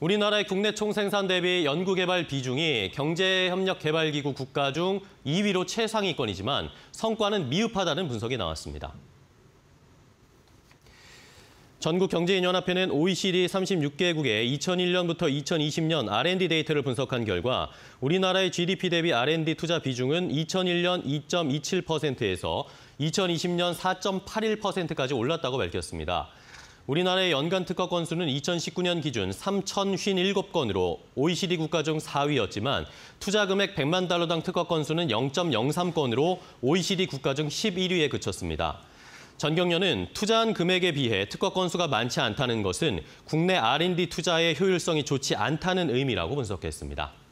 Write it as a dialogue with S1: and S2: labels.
S1: 우리나라의 국내 총생산 대비 연구개발 비중이 경제협력개발기구 국가 중 2위로 최상위권이지만 성과는 미흡하다는 분석이 나왔습니다. 전국경제인연합회는 OECD 36개국의 2001년부터 2020년 R&D 데이터를 분석한 결과 우리나라의 GDP 대비 R&D 투자 비중은 2001년 2.27%에서 2020년 4.81%까지 올랐다고 밝혔습니다. 우리나라의 연간 특허 건수는 2019년 기준 3,057건으로 OECD 국가 중 4위였지만 투자 금액 100만 달러당 특허 건수는 0.03건으로 OECD 국가 중 11위에 그쳤습니다. 전경련은 투자한 금액에 비해 특허 건수가 많지 않다는 것은 국내 R&D 투자의 효율성이 좋지 않다는 의미라고 분석했습니다.